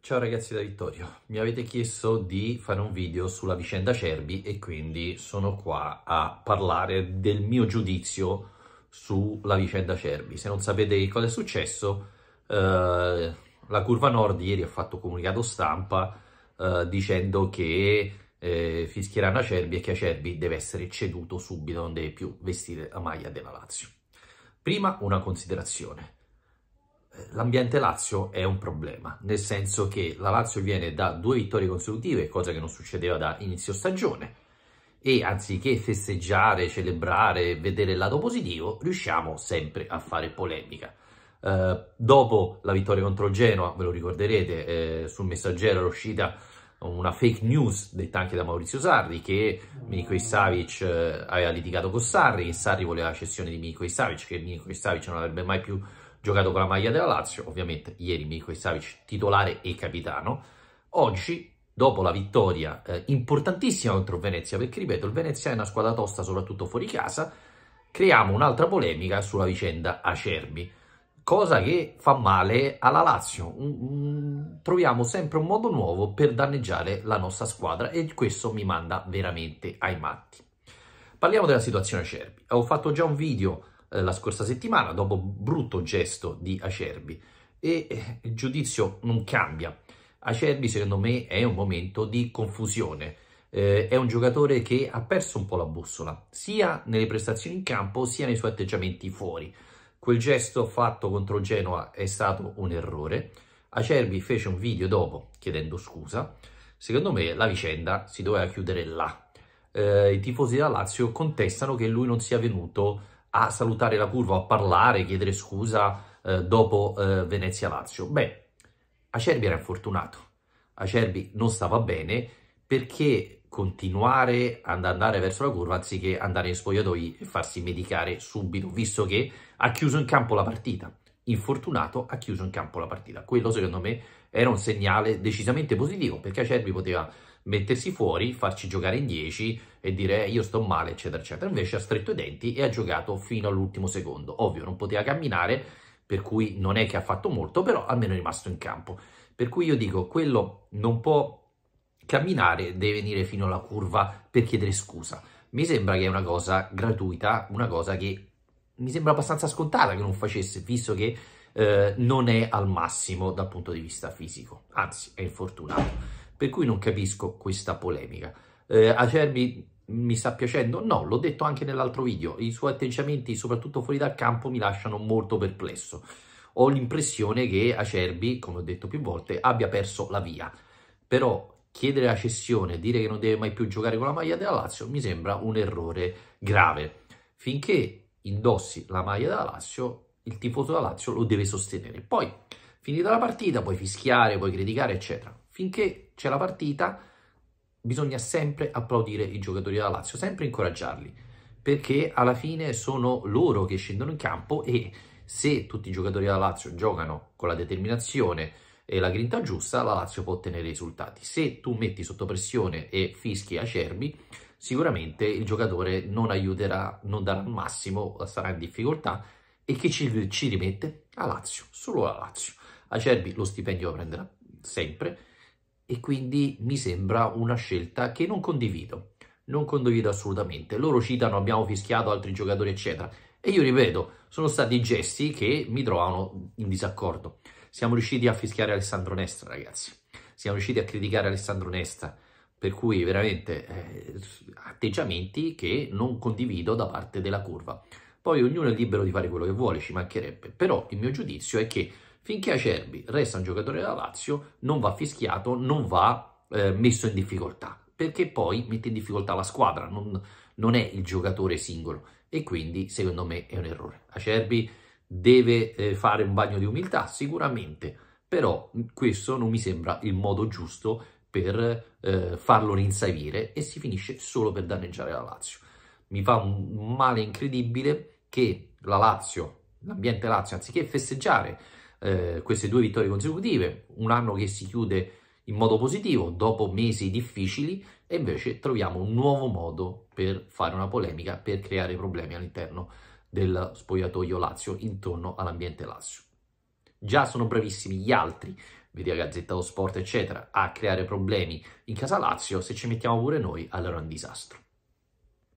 Ciao ragazzi da Vittorio, mi avete chiesto di fare un video sulla vicenda Cerbi e quindi sono qua a parlare del mio giudizio sulla vicenda Cerbi. Se non sapete cosa è successo, eh, la Curva Nord ieri ha fatto comunicato stampa eh, dicendo che eh, fischieranno Cerbi e che Cerbi deve essere ceduto subito, non deve più vestire la maglia della Lazio. Prima una considerazione l'ambiente Lazio è un problema, nel senso che la Lazio viene da due vittorie consecutive, cosa che non succedeva da inizio stagione, e anziché festeggiare, celebrare, vedere il lato positivo, riusciamo sempre a fare polemica. Eh, dopo la vittoria contro Genoa, ve lo ricorderete, eh, sul messaggero era uscita una fake news detta anche da Maurizio Sarri che Milinko Savic eh, aveva litigato con Sarri, che Sarri voleva la cessione di Milinko Savic, che Milinko Savic non avrebbe mai più giocato con la maglia della Lazio, ovviamente ieri Mico Savic titolare e capitano. Oggi, dopo la vittoria eh, importantissima contro Venezia, perché ripeto, il Venezia è una squadra tosta soprattutto fuori casa, creiamo un'altra polemica sulla vicenda Acerbi, cosa che fa male alla Lazio. Mm, proviamo sempre un modo nuovo per danneggiare la nostra squadra e questo mi manda veramente ai matti. Parliamo della situazione Acerbi. Ho fatto già un video eh, la scorsa settimana dopo brutto gesto di Acerbi e eh, il giudizio non cambia. Acerbi secondo me è un momento di confusione, eh, è un giocatore che ha perso un po' la bussola, sia nelle prestazioni in campo sia nei suoi atteggiamenti fuori. Quel gesto fatto contro Genoa è stato un errore. Acerbi fece un video dopo chiedendo scusa. Secondo me la vicenda si doveva chiudere là. Eh, I tifosi della Lazio contestano che lui non sia venuto a salutare la curva, a parlare, chiedere scusa eh, dopo eh, Venezia-Lazio? Beh, Acerbi era infortunato, Acerbi non stava bene perché continuare ad andare verso la curva anziché andare in spogliatoi e farsi medicare subito, visto che ha chiuso in campo la partita infortunato, ha chiuso in campo la partita. Quello secondo me era un segnale decisamente positivo perché Acerbi poteva mettersi fuori, farci giocare in 10 e dire eh, io sto male eccetera eccetera. Invece ha stretto i denti e ha giocato fino all'ultimo secondo. Ovvio non poteva camminare per cui non è che ha fatto molto però almeno è rimasto in campo. Per cui io dico quello non può camminare, deve venire fino alla curva per chiedere scusa. Mi sembra che è una cosa gratuita, una cosa che mi sembra abbastanza scontata che non facesse, visto che eh, non è al massimo dal punto di vista fisico, anzi è infortunato, per cui non capisco questa polemica. Eh, Acerbi mi sta piacendo? No, l'ho detto anche nell'altro video, i suoi atteggiamenti, soprattutto fuori dal campo, mi lasciano molto perplesso. Ho l'impressione che Acerbi, come ho detto più volte, abbia perso la via. Però chiedere la cessione, dire che non deve mai più giocare con la maglia della Lazio, mi sembra un errore grave. Finché indossi la maglia della Lazio, il tifoso della Lazio lo deve sostenere. Poi, finita la partita, puoi fischiare, puoi criticare, eccetera. Finché c'è la partita, bisogna sempre applaudire i giocatori della Lazio, sempre incoraggiarli, perché alla fine sono loro che scendono in campo e se tutti i giocatori della Lazio giocano con la determinazione e la grinta giusta, la Lazio può ottenere risultati. Se tu metti sotto pressione e fischi acerbi, sicuramente il giocatore non aiuterà, non darà il massimo, sarà in difficoltà e chi ci, ci rimette? a Lazio, solo a Lazio. Acerbi lo stipendio lo prenderà sempre e quindi mi sembra una scelta che non condivido, non condivido assolutamente. Loro citano abbiamo fischiato altri giocatori eccetera e io ripeto, sono stati gesti che mi trovano in disaccordo. Siamo riusciti a fischiare Alessandro Nestra ragazzi, siamo riusciti a criticare Alessandro Nestra, per cui veramente eh, atteggiamenti che non condivido da parte della curva. Poi ognuno è libero di fare quello che vuole, ci mancherebbe, però il mio giudizio è che finché Acerbi resta un giocatore della Lazio non va fischiato, non va eh, messo in difficoltà, perché poi mette in difficoltà la squadra, non, non è il giocatore singolo e quindi secondo me è un errore. Acerbi deve eh, fare un bagno di umiltà sicuramente, però questo non mi sembra il modo giusto per eh, farlo rinsavire e si finisce solo per danneggiare la Lazio. Mi fa un male incredibile che la Lazio, l'ambiente Lazio, anziché festeggiare eh, queste due vittorie consecutive, un anno che si chiude in modo positivo dopo mesi difficili e invece troviamo un nuovo modo per fare una polemica, per creare problemi all'interno del spogliatoio Lazio intorno all'ambiente Lazio. Già sono bravissimi gli altri vedi la Gazzetta dello Sport, eccetera, a creare problemi in casa Lazio, se ci mettiamo pure noi, allora è un disastro.